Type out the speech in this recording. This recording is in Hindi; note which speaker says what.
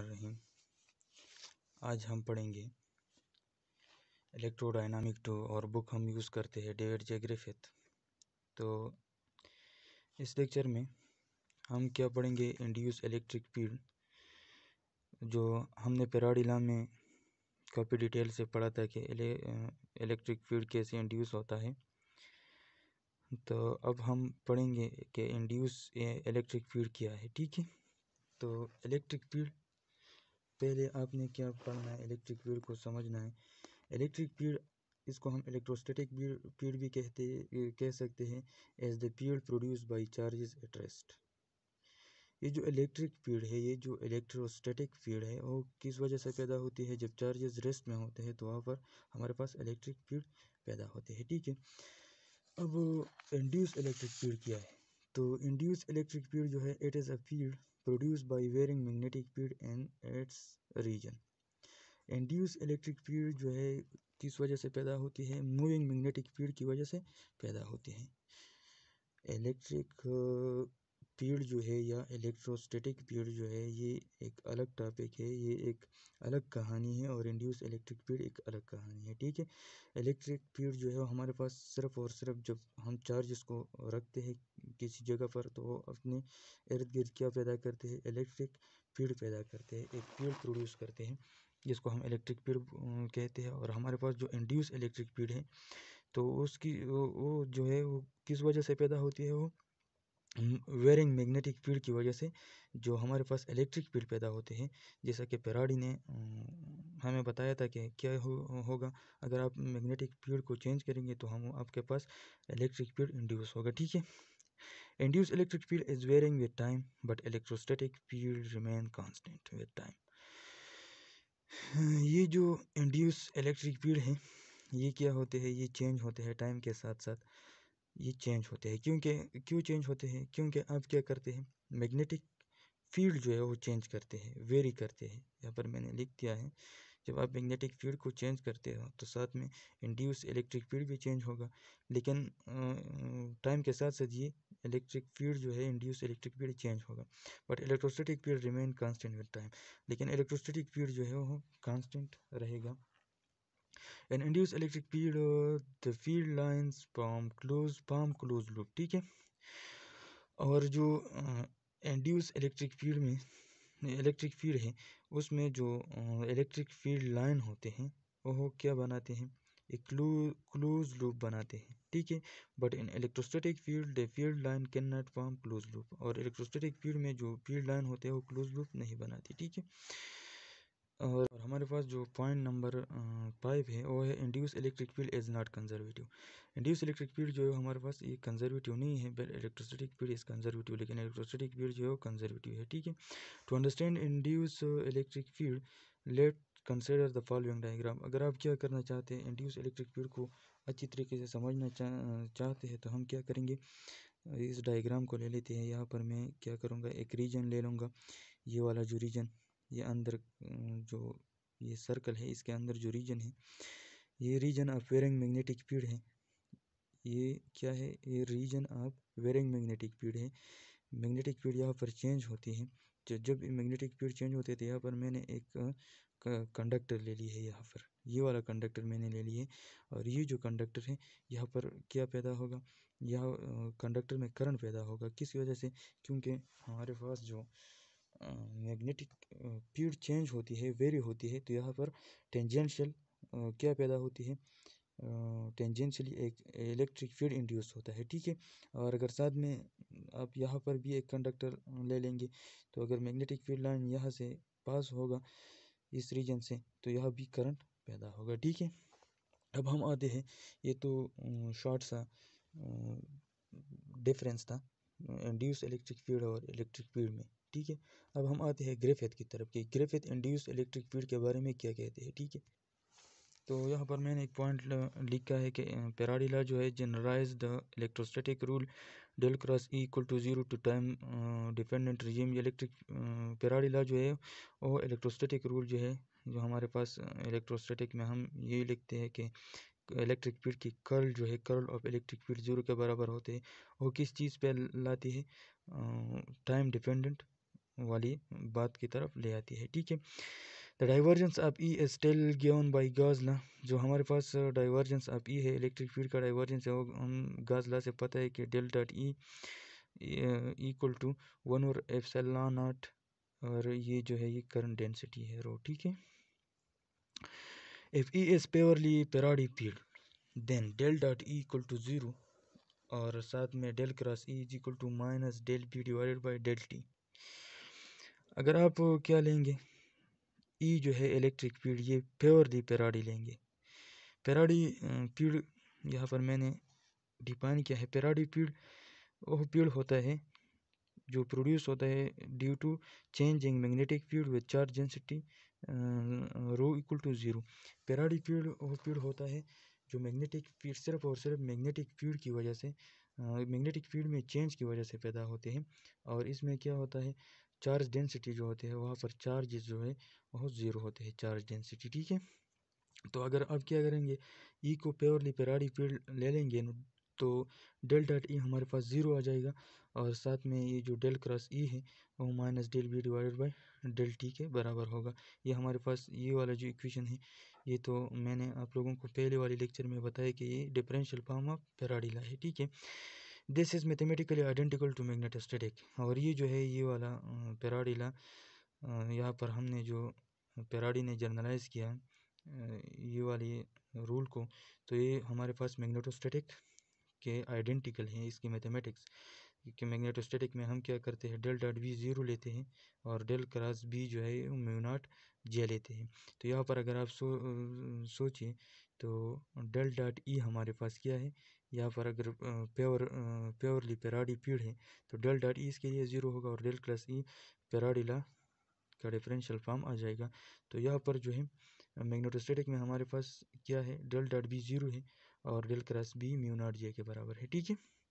Speaker 1: रहीम आज हम पढ़ेंगे इलेक्ट्रोडाइनामिक टू और बुक हम यूज़ करते हैं डेविड जे तो इस लेक्चर में हम क्या पढ़ेंगे इंड्यूस इलेक्ट्रिक फील्ड जो हमने पेराडिला में काफ़ी डिटेल से पढ़ा था कि इलेक्ट्रिक फील्ड कैसे इंड्यूस होता है तो अब हम पढ़ेंगे कि इंड्यूस इलेक्ट्रिक फील्ड क्या है ठीक है तो इलेक्ट्रिक फील्ड पहले आपने क्या पढ़ना है इलेक्ट्रिक फील्ड को समझना है इलेक्ट्रिक फील्ड इसको हम इलेक्ट्रोस्टेटिक फील्ड भी कहते कह सकते हैं as the field produce by charges at rest ये जो इलेक्ट्रिक फील्ड है ये जो इलेक्ट्रोस्टैटिक फील्ड है वो किस वजह से पैदा होती है जब चार्जेस रेस्ट में होते हैं तो वहाँ पर हमारे पास इलेक्ट्रिक फील्ड पैदा होते हैं ठीक है अब इंड्यूस इलेक्ट्रिक फील्ड क्या है तो इंड्यूस इलेक्ट्रिक फील्ड जो है it is a field produced by wearing magnetic field in its region induced electric field जो है किस वजह से पैदा होती है moving magnetic field की वजह से पैदा होती है electric uh, फील्ड जो है या इलेक्ट्रोस्टैटिक फील्ड जो है ये एक अलग टॉपिक है ये एक अलग कहानी है और इंड्यूस इलेक्ट्रिक फील्ड एक अलग कहानी है ठीक है इलेक्ट्रिक फील्ड जो है हमारे पास सिर्फ और सिर्फ जब हम चार्ज इसको रखते हैं किसी जगह पर तो वो अपने इर्द गिर्द क्या पैदा करते हैं इलेक्ट्रिक फील्ड पैदा करते हैं एक फील्ड प्रोड्यूस करते हैं जिसको हम इलेक्ट्रिक फील्ड कहते हैं और हमारे पास जो इंड्यूस इलेक्ट्रिक फील्ड है तो उसकी वो, वो जो है वो किस वजह से पैदा होती है वो वेरिंग मैग्नेटिक फील्ड की वजह से जो हमारे पास इलेक्ट्रिक फील्ड पैदा होते हैं जैसा कि पेराडी ने हमें बताया था कि क्या हो, होगा अगर आप मैग्नेटिक फील्ड को चेंज करेंगे तो हम आपके पास इलेक्ट्रिक फील्ड इंड्यूस होगा ठीक है induce electric field is varying with time but electrostatic field remain constant with time ये जो इंड्यूस इलेक्ट्रिक फील्ड है ये क्या होते हैं ये चेंज होते हैं टाइम के साथ साथ ये चेंज होते हैं क्योंकि क्यों चेंज होते हैं क्योंकि आप क्या करते हैं मैग्नेटिक फील्ड जो है वो चेंज करते हैं वेरी करते हैं यहाँ पर मैंने लिख दिया है जब आप मैग्नेटिक फील्ड को चेंज करते हो तो साथ में इंड्यूस इलेक्ट्रिक फील्ड भी चेंज होगा लेकिन टाइम के साथ साथ ये इलेक्ट्रिक फील्ड जो है इंड्यूस इलेक्ट्रिक फील्ड चेंज होगा but electrostatic field remain constant with time लेकिन इलेक्ट्रोसिटिक फील्ड जो है वो कांस्टेंट रहेगा an induce electric field the field lines form close form close loop ठीक है और जो इंड्यूस इलेक्ट्रिक फील्ड में इलेक्ट्रिक फील्ड है उसमें जो इलेक्ट्रिक फील्ड लाइन होते हैं वह क्या बनाते हैं एक क्लोज लूप बनाते हैं ठीक है but in electrostatic field the field line can not form close loop और इलेक्ट्रोस्टैटिक फील्ड में जो फील्ड लाइन होते हैं वो क्लोज लूप नहीं बनाती ठीक है और हमारे पास जो पॉइंट नंबर फाइव है वो है induce electric field is not conservative induce electric field जो है हमारे पास ये कंजर्वेटिव नहीं है but electrostatic field is conservative लेकिन इलेक्ट्रोस्टैटिक फील्ड जो है वो कंजर्वेटिव है ठीक है to understand induce electric field let consider the following diagram अगर आप क्या करना चाहते हैं इंड्यूस इलेक्ट्रिक फील्ड को अच्छी तरीके से समझना चा, चाहते हैं तो हम क्या करेंगे इस डायग्राम को ले लेते हैं यहाँ पर मैं क्या करूँगा एक रीजन ले लूँगा ये वाला जो रीजन ये अंदर अं, जो ये सर्कल है इसके अंदर जो रीजन है ये reason of varying magnetic field है ये क्या है ये reason of varying magnetic field है मैग्नेटिक फील्ड यहाँ पर चेंज होती है जब जब मैग्नेटिक फील्ड चेंज होते थे यहाँ पर मैंने एक कंडक्टर ले ली है यहाँ पर ये वाला कंडक्टर मैंने ले लिया है और ये जो कंडक्टर है यहाँ पर क्या पैदा होगा यह कंडक्टर में करंट पैदा होगा किस वजह से क्योंकि हमारे पास जो मैग्नेटिक फील्ड चेंज होती है वेरी होती है तो यहाँ पर टेंजेंशियल क्या पैदा होती है टेंजेंशियली एक इलेक्ट्रिक फील्ड इंड्यूस होता है ठीक है और अगर साथ में आप यहाँ पर भी एक कंडक्टर ले लेंगे तो अगर मैग्नेटिक फील्ड लाइन यहाँ से पास होगा इस रीजन से तो यह भी करंट पैदा होगा ठीक है अब हम आते हैं ये तो शॉर्ट सा डिफरेंस था इंड्यूस इलेक्ट्रिक फील्ड और इलेक्ट्रिक फील्ड में ठीक है अब हम आते हैं ग्रेफेथ की तरफ कि ग्रेफेथ इंड्यूस इलेक्ट्रिक फील्ड के बारे में क्या कहते हैं ठीक है तो यहाँ पर मैंने एक पॉइंट लिखा है कि पेराडिला जो है generalize the electrostatic rule del cross equal to zero to time dependent regime electric Faraday law जो है वो इलेक्ट्रोस्टेटिक रूल जो है जो हमारे पास इलेक्ट्रोस्टेटिक में हम ये लिखते हैं कि इलेक्ट्रिक फील्ड की कर्ल जो है curl of electric field zero के बराबर होते हैं वो किस चीज़ पर लाती है टाइम डिपेंडेंट वाली बात की तरफ ले आती है ठीक है the divergence of E is tell given by Gauss law जो हमारे पास डाइवर्जेंस ऑफ ई है इलेक्ट्रिक फील्ड का डाइवर्जेंस है वो हम गाजला से पता है कि del dot E equal to one और एफसेला नॉट और ये जो है ये करंट डेंसिटी है रो ठीक है if E is purely Faraday field then del dot E equal to zero और साथ में del cross E is equal to minus del P divided by del T अगर आप क्या लेंगे ई जो है इलेक्ट्रिक पीड़ ये दी पेराडी लेंगे पेराडी पीड़ यहाँ पर मैंने डिफाइन किया है पेराडी पीड़ वह पीड़ होता है जो प्रोड्यूस होता है due to changing magnetic field with charge density rho equal to zero Faraday field वो फील्ड होता है जो मैग्नेटिक फील्ड सिर्फ और सिर्फ मैग्नेटिक फील्ड की वजह से मैग्नेटिक फील्ड में चेंज की वजह से पैदा होते हैं और इसमें क्या होता है चार्ज डेंसिटी जो होते हैं वहाँ पर चार्जेस जो है वह ज़ीरो होते हैं चार्ज डेंसिटी ठीक है तो अगर अब क्या करेंगे ई e को प्योरली पेराडी फील्ड ले लेंगे तो डेल डॉट ई e हमारे पास ज़ीरो आ जाएगा और साथ में ये जो डेल क्रॉस ई e है वो minus del B divided by del T के बराबर होगा ये हमारे पास ये वाला जो इक्वेशन है ये तो मैंने आप लोगों को पहले वाले लेक्चर में बताया कि ये differential form of Faraday law है ठीक है this is mathematically identical to magnetostatic और ये जो है ये वाला पेराडीला यहाँ पर हमने जो पेराडी ने जर्नलाइज किया ये वाली रूल को तो ये हमारे पास मैग्नेटोस्टेटिक के आइडेंटिकल हैं इसकी मैथमेटिक्स कि मैग्नेटोस्टेटिक में हम क्या करते हैं डेल डॉट बी ज़ीरो लेते हैं और डेल क्रॉस बी जो है म्यू नॉट जे लेते हैं तो यहाँ पर अगर आप सो सोचिए तो डेल डॉट ई हमारे पास क्या है यहाँ पर अगर प्योर प्योरली पेराडी पीढ़ है तो डेल डॉट ई e इसके लिए ज़ीरो होगा और del plus E e Faraday law का डिफरेंशियल फॉर्म आ जाएगा तो यहाँ पर जो है मैग्नेटोस्टेटिक में हमारे पास क्या है डेल डॉट बी ज़ीरो है और del cross B mu naught J के बराबर है ठीक है